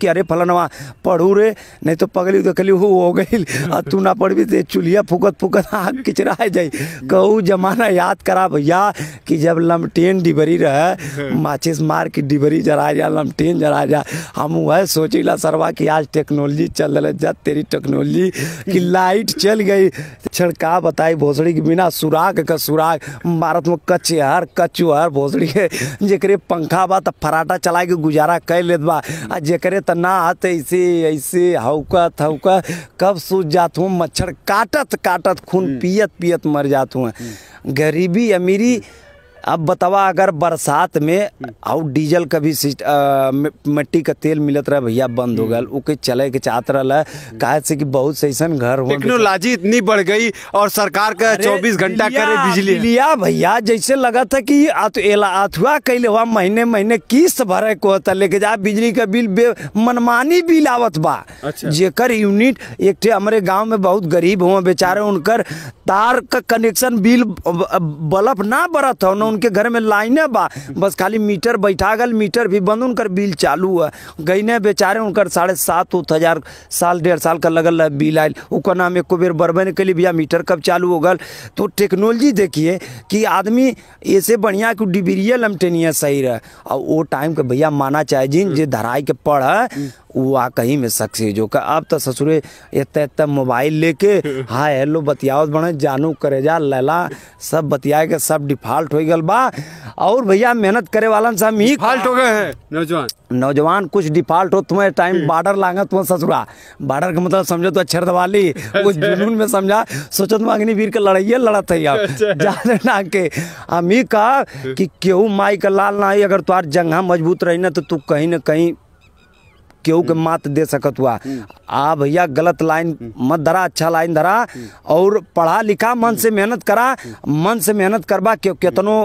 कि अरे फलनवा पढ़ू रे नहीं तो पगली तो खली हो गई आ तू ना पढ़बी तो चूल्हिया फूकत फूकत आग हाँ, किचरा जाए कहू जमाना याद करा भैया कि जब लमटेन डिबरी रहे माचिस मार के डिबरी जरा जा लमटेन जरा जा हम वह सोच ला सरवा कि आज टेक्नोलॉजी चल रहा जा तेरी टेक्नोलॉजी कि लाइट चल गई छिड़का बताई भोसड़ी के बिना सुराग का सुराग मारत में कचहर कचुहर भोसड़ी के जरे पंखा बा तो फराटा चला के गुजारा कर लेत बा आ जेकरे ना आते ऐसे ऐसे हौकत हौकत कब सूझ जात हूँ मच्छर काटत काटत खून हम्म। पियत पियत मर जात हूँ हम्म। गरीबी अमीरी हम्म। अब बतावा अगर बरसात में और डीजल का भी मिट्टी का तेल मिलत रहा भैया बंद हो गया उ चले के चाहत रहा काहे से कि बहुत से ऐसा घर हो टेक्नोलॉजी इतनी बढ़ गई और सरकार का चौबीस घंटा करे बिजली लिया भैया जैसे लगा था कि अथुआ तो कैले हुआ महीने महीने किस्त भरे को होता लेके जा बिजली का बिल मनमानी बिल आवत बा अच्छा। जेकर यूनिट एक हमारे गाँव में बहुत गरीब हुआ बेचारे उनकर तार का कनेक्शन बिल बल्ब ना बरत हो उनके घर में लाइने बा बस खाली मीटर बैठा गल मीटर भी बंद उनकर बिल चालू है गईने बेचारे उनकर साढ़े सात उत हज़ार साल डेढ़ साल का लगल बिल आयल ओकर नाम बेर बरबन के लिए भैया मीटर कब चालू हो गल तो टेक्नोलॉजी देखिए कि आदमी ऐसे बढ़िया कि डिबिरियल अमटेनिया सही रहे और वो टाइम के भैया माना चाहे जिन जे धराई के पढ़ वाकई में सक्सेस हो का अब तो ससुरे इतना इतना मोबाइल लेके हाय हेलो बतियाओ तो बने जानू करे जा लैला सब बतिया के सब डिफॉल्ट हो गल बा और भैया मेहनत करे वालन से हम ही डिफॉल्ट हो गए हैं नौजवान नौजवान कुछ डिफॉल्ट हो तुम्हें टाइम बॉर्डर लांगा तुम्हें ससुरा बॉर्डर का मतलब समझो तो अच्छर दवाली कुछ जुनून में समझा सोचो तुम अग्नि वीर का लड़ाइए लड़त है आप अच्छा। जाने ना के हम ही कहा कि केहू माई का लाल ना अगर तुम्हार तो जंगा मजबूत रही ना तो तू कहीं ना कहीं केहू के हम्म। मात दे सकत हुआ हम्म। आ भैया गलत लाइन हम्म। मत धरा अच्छा लाइन धरा और पढ़ा लिखा मन से मेहनत करा मन से मेहनत करवा केतनो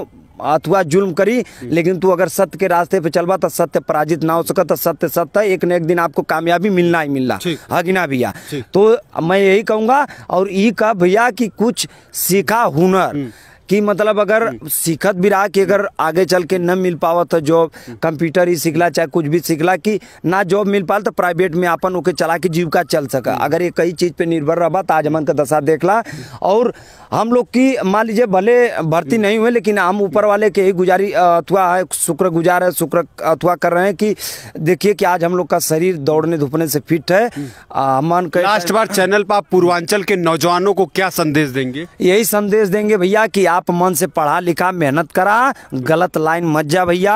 अथवा जुल्म करी लेकिन तू अगर सत्य के रास्ते पे चलबा तो सत्य पराजित ना हो सकत तो सत्य सत्य एक न एक दिन आपको कामयाबी मिलना ही मिलना है हाँ कि ना भैया तो मैं यही कहूँगा और ये कहा भैया कि कुछ सीखा हुनर कि मतलब अगर सीखत भी रहा कि अगर आगे चल के न मिल पावा तो जॉब कंप्यूटर ही सीखला चाहे कुछ भी सीखला कि ना जॉब मिल पाल तो प्राइवेट में अपन ओके चला के जीविका चल सका अगर ये कई चीज़ पे निर्भर रहा तो आज मन का दशा देखला और हम लोग की मान लीजिए भले भर्ती नहीं हुए लेकिन हम ऊपर वाले के ही गुजारी अथवा है शुक्र गुजार है शुक्र अथवा कर रहे हैं कि देखिए कि आज हम लोग का शरीर दौड़ने धुपने से फिट है मन लास्ट बार चैनल पर पूर्वांचल के नौजवानों को क्या संदेश देंगे यही संदेश देंगे भैया कि आप मन से पढ़ा लिखा मेहनत करा गलत लाइन मत जा भैया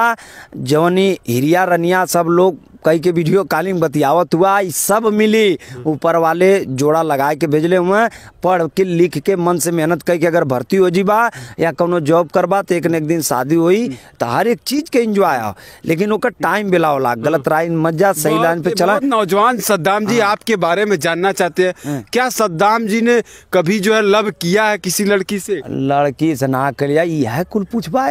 जौनी हिरिया रनिया सब लोग कई के वीडियो कालीन बतियावत हुआ सब मिली ऊपर वाले जोड़ा लगा के भेजले हुए पढ़ के लिख के मन से मेहनत करके अगर भर्ती हो जीबा या कोनो जॉब करबा तो एक न एक दिन शादी हुई तो हर एक चीज के इंजॉय आओ लेकिन टाइम हम्म। बेला गलत राय मत जा सही लाइन पे चला नौजवान सद्दाम जी हाँ। आपके बारे में जानना चाहते है हाँ। क्या सद्दाम जी ने कभी जो है लव किया है किसी लड़की से लड़की से ना कर यह कुल पूछवा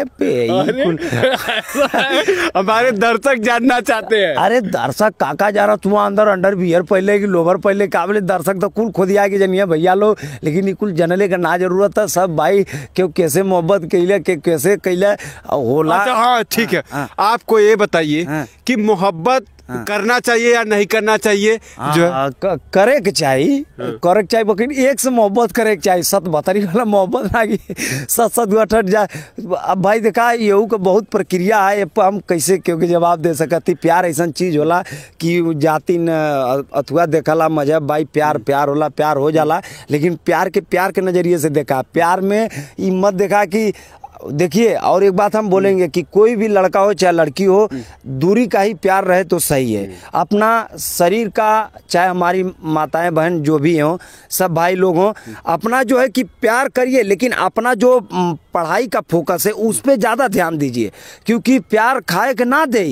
हमारे दर्शक जानना चाहते है अरे अरे दर्शक काका जा रहा तुम्हारा अंदर अंडर बियर पहले कि लोवर पहले बोले दर्शक तो कुल खुद आगे जनिया भैया लो लेकिन कुल जनले का ना जरूरत है सब भाई क्यों कैसे मोहब्बत कैले के कैसे कैले होला अच्छा, हाँ ठीक है हाँ, हाँ। आपको ये बताइए हाँ। कि मोहब्बत हाँ। करना चाहिए या नहीं करना चाहिए हाँ, जो करे के चाहिए हाँ। करे के चाहिए लेकिन हाँ। एक से मोहब्बत करे के चाहिए सत बतरी वाला मोहब्बत लागी सत सत गठ जाए अब भाई देखा यहू का बहुत प्रक्रिया है हम कैसे क्योंकि जवाब दे सकती प्यार ऐसा चीज होला कि जाति अथुआ देखला मजहब भाई प्यार हम्म। प्यार होला प्यार हो जाला लेकिन प्यार के प्यार के नज़रिए से देखा प्यार में ये मत देखा कि देखिए और एक बात हम हम्म। बोलेंगे कि कोई भी लड़का हो चाहे लड़की हो हम्म। दूरी का ही प्यार रहे तो सही है हम्म। अपना शरीर का चाहे हमारी माताएं बहन जो भी हों सब भाई लोग हों अपना जो है कि प्यार करिए लेकिन अपना जो पढ़ाई का फोकस है उस पर ज़्यादा ध्यान दीजिए क्योंकि प्यार खाए के ना दे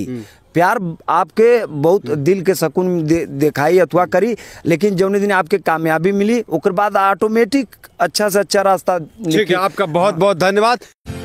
प्यार आपके बहुत हम्म। दिल के दिखाई दे, दिखाई अथवा करी लेकिन जौने दिन आपके कामयाबी मिली उसके बाद ऑटोमेटिक अच्छा से अच्छा रास्ता ठीक है आपका बहुत बहुत धन्यवाद